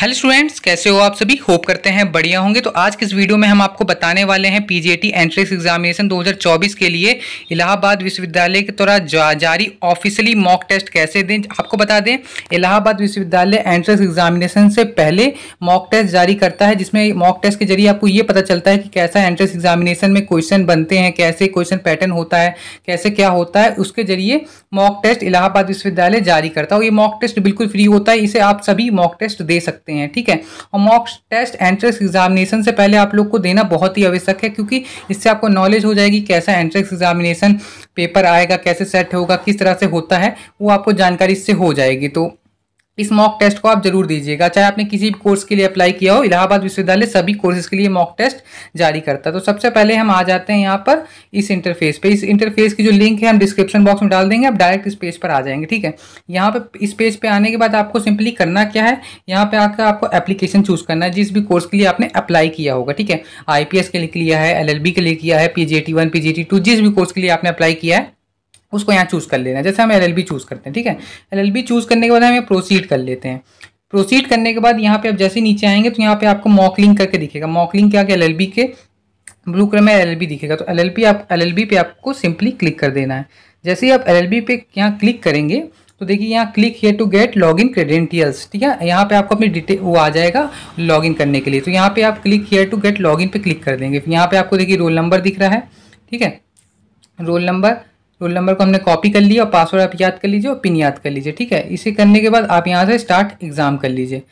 hello students कैसे हो आप सभी होप करते हैं बढ़िया होंगे तो आज के इस वीडियो में हम आपको बताने वाले हैं पीजीएटी एंट्रेंस एग्जामिनेशन 2024 के लिए इलाहाबाद विश्वविद्यालय के द्वारा जा, जारी ऑफिशियली मॉक टेस्ट कैसे दें आपको बता दें इलाहाबाद विश्वविद्यालय एंट्रेंस एग्जामिनेशन से पहले मॉक टेस्ट जारी करता है जिसमें मॉक टेस्ट के जरिए आपको ये पता चलता है कि कैसा एंट्रेंस एग्जामिनेशन में क्वेश्चन बनते हैं कैसे क्वेश्चन पैटर्न होता है कैसे क्या होता है उसके जरिए मॉक टेस्ट इलाहाबाद विश्वविद्यालय जारी करता है और ये मॉक टेस्ट बिल्कुल फ्री होता है इसे आप सभी मॉक टेस्ट दे सकते हैं सकते हैं ठीक है और मॉक टेस्ट एंट्रेंस एग्जामिनेशन से पहले आप लोग को देना बहुत ही आवश्यक है क्योंकि इससे आपको नॉलेज हो जाएगी कैसा एंट्रेंस एग्जामिनेशन पेपर आएगा कैसे सेट होगा किस तरह से होता है वो आपको जानकारी इससे हो जाएगी तो इस मॉक टेस्ट को आप जरूर दीजिएगा चाहे आपने किसी भी कोर्स के लिए अप्लाई किया हो इलाहाबाद विश्वविद्यालय सभी कोर्सेज के लिए मॉक टेस्ट जारी करता है तो सबसे पहले हम आ जाते हैं यहाँ पर इस इंटरफेस पे इस इंटरफेस की जो लिंक है हम डिस्क्रिप्शन बॉक्स में डाल देंगे आप डायरेक्ट इस पेज पर आ जाएंगे ठीक है यहाँ पर इस पेज पर आने के बाद आपको सिंपली करना क्या है यहाँ पर आकर आपको एप्लीकेशन चूज करना है जिस भी कोर्स के लिए आपने अप्लाई किया होगा ठीक है आई के लिए किया है एल के लिए किया है पी जी टी जिस भी कोर्स के लिए आपने अप्लाई किया है उसको यहाँ चूज़ कर लेना है जैसे हम एल चूज़ करते हैं ठीक है एल चूज़ करने के बाद हम यहाँ प्रोसीड कर लेते हैं प्रोसीड करने के बाद यहाँ पे आप जैसे नीचे आएंगे तो यहाँ पे आपको मॉकलिंग करके दिखेगा मॉकलिंग क्या एल एल बी के ब्लू कलर में एल दिखेगा तो एल आप एल पे आपको सिंपली क्लिक कर देना है जैसे ही आप एल एल बी पे यहाँ क्लिक करेंगे तो देखिए यहाँ click here to get log in credentials ठीक है यहाँ पे आपको अपनी डिटेल वो आ जाएगा लॉग इन करने के लिए तो यहाँ पे आप click here to get log in पे क्लिक कर देंगे यहाँ पे आपको देखिए रोल नंबर दिख रहा है ठीक है रोल नंबर रोल नंबर को हमने कॉपी कर लिया और पासवर्ड आप याद कर लीजिए और पिन याद कर लीजिए ठीक है इसे करने के बाद आप यहाँ से स्टार्ट एग्ज़ाम कर लीजिए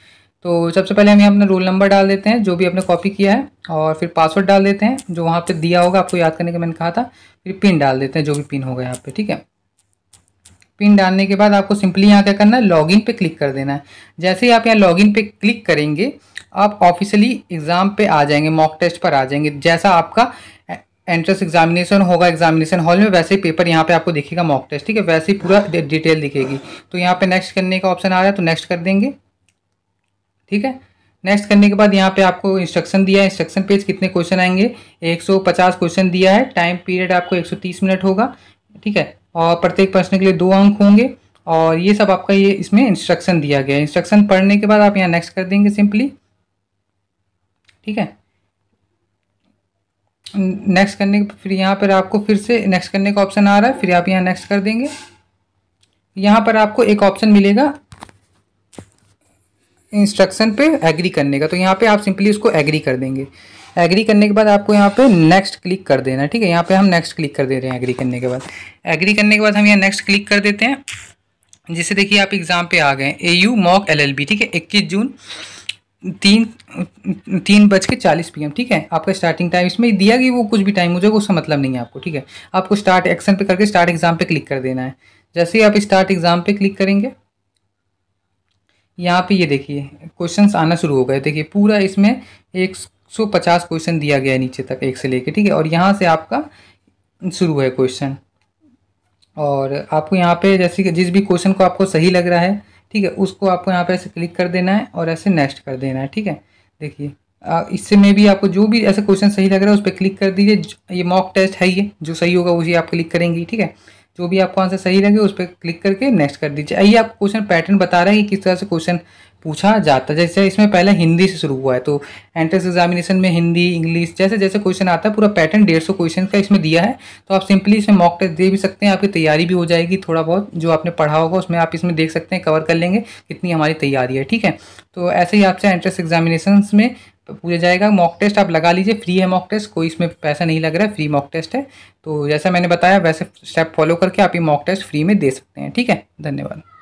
तो सबसे पहले हम यहाँ अपना रोल नंबर डाल देते हैं जो भी आपने कॉपी किया है और फिर पासवर्ड डाल देते हैं जो वहाँ पर दिया होगा आपको याद करने का मैंने कहा था फिर पिन डाल देते हैं जो भी पिन होगा यहाँ पे ठीक है पिन डालने के बाद आपको सिंपली यहाँ क्या करना है लॉगिन पे क्लिक कर देना है जैसे ही आप यहाँ लॉगिन पे क्लिक करेंगे आप ऑफिशियली एग्ज़ाम पे आ जाएंगे मॉक टेस्ट पर आ जाएंगे जैसा आपका एंट्रेंस एग्जामिनेशन होगा एग्जामिनेशन हॉल में वैसे ही पेपर यहाँ पे आपको दिखेगा मॉक टेस्ट ठीक है वैसे ही पूरा डिटेल दिखेगी तो यहाँ पे नेक्स्ट करने का ऑप्शन आ रहा है तो नेक्स्ट कर देंगे ठीक है नेक्स्ट करने के बाद यहाँ पे आपको इंस्ट्रक्शन दिया है इंस्ट्रक्शन पेज कितने क्वेश्चन आएंगे एक क्वेश्चन दिया है टाइम पीरियड आपको एक मिनट होगा ठीक है और प्रत्येक प्रश्न के लिए दो अंक होंगे और ये सब आपका ये इसमें इंस्ट्रक्शन दिया गया है इंस्ट्रक्शन पढ़ने के बाद आप यहाँ नेक्स्ट कर देंगे सिंपली ठीक है नेक्स्ट करने फिर यहाँ पर आपको फिर से नेक्स्ट करने का ऑप्शन आ रहा है फिर आप यहाँ नेक्स्ट कर देंगे यहाँ पर आपको एक ऑप्शन मिलेगा इंस्ट्रक्शन पे एग्री करने का तो यहाँ पे आप सिंपली उसको एग्री कर देंगे एग्री करने के बाद आपको यहाँ पे नेक्स्ट क्लिक कर देना ठीक है यहाँ पे हम नेक्स्ट क्लिक कर दे रहे हैं एग्री करने के बाद एग्री करने के बाद हम यहाँ नेक्स्ट क्लिक कर देते हैं जिसे देखिए आप एग्ज़ाम पे आ गए ए यू मॉक एल ठीक है इक्कीस जून तीन तीन बज के चालीस पी ठीक है आपका स्टार्टिंग टाइम इसमें दिया कि वो कुछ भी टाइम हो जाएगा उसका मतलब नहीं है आपको ठीक है आपको स्टार्ट एक्शन पे करके स्टार्ट एग्जाम पे क्लिक कर देना है जैसे ही आप स्टार्ट एग्जाम पे क्लिक करेंगे यहाँ पे ये देखिए क्वेश्चंस आना शुरू हो गए देखिए पूरा इसमें एक सौ पचास क्वेश्चन दिया गया है नीचे तक एक से लेके ठीक है और यहाँ से आपका शुरू है क्वेश्चन और आपको यहाँ पे जैसे कि जिस भी क्वेश्चन को आपको सही लग रहा है ठीक है उसको आपको यहाँ पे ऐसे क्लिक कर देना है और ऐसे नेक्स्ट कर देना है ठीक है देखिए इससे में भी आपको जो भी ऐसे क्वेश्चन सही लग रहा है उस पर क्लिक कर दीजिए ये मॉक टेस्ट है ये जो सही होगा उसी आप क्लिक करेंगी ठीक है जो भी आपको आंसर सही लगे उस पर क्लिक करके नेक्स्ट कर दीजिए आइए आपको क्वेश्चन पैटर्न बता रहे हैं कि किस तरह से क्वेश्चन पूछा जाता है जैसे इसमें पहले हिंदी से शुरू हुआ है तो एंट्रेंस एग्जामिनेशन में हिंदी इंग्लिश जैसे जैसे क्वेश्चन आता है पूरा पैटर्न डेढ़ सौ क्वेश्चन का इसमें दिया है तो आप सिंपली इसमें मॉक टेस्ट दे भी सकते हैं आपकी तैयारी भी हो जाएगी थोड़ा बहुत जो आपने पढ़ा होगा उसमें आप इसमें देख सकते हैं कवर कर लेंगे कितनी हमारी तैयारी है ठीक है तो ऐसे ही आपसे एंट्रेंस एग्जामिनेशन में पूछा जाएगा मॉक टेस्ट आप लगा लीजिए फ्री है मॉक टेस्ट कोई इसमें पैसा नहीं लग रहा है फ्री मॉक टेस्ट है तो जैसा मैंने बताया वैसे स्टेप फॉलो करके आप ये मॉक टेस्ट फ्री में दे सकते हैं ठीक है धन्यवाद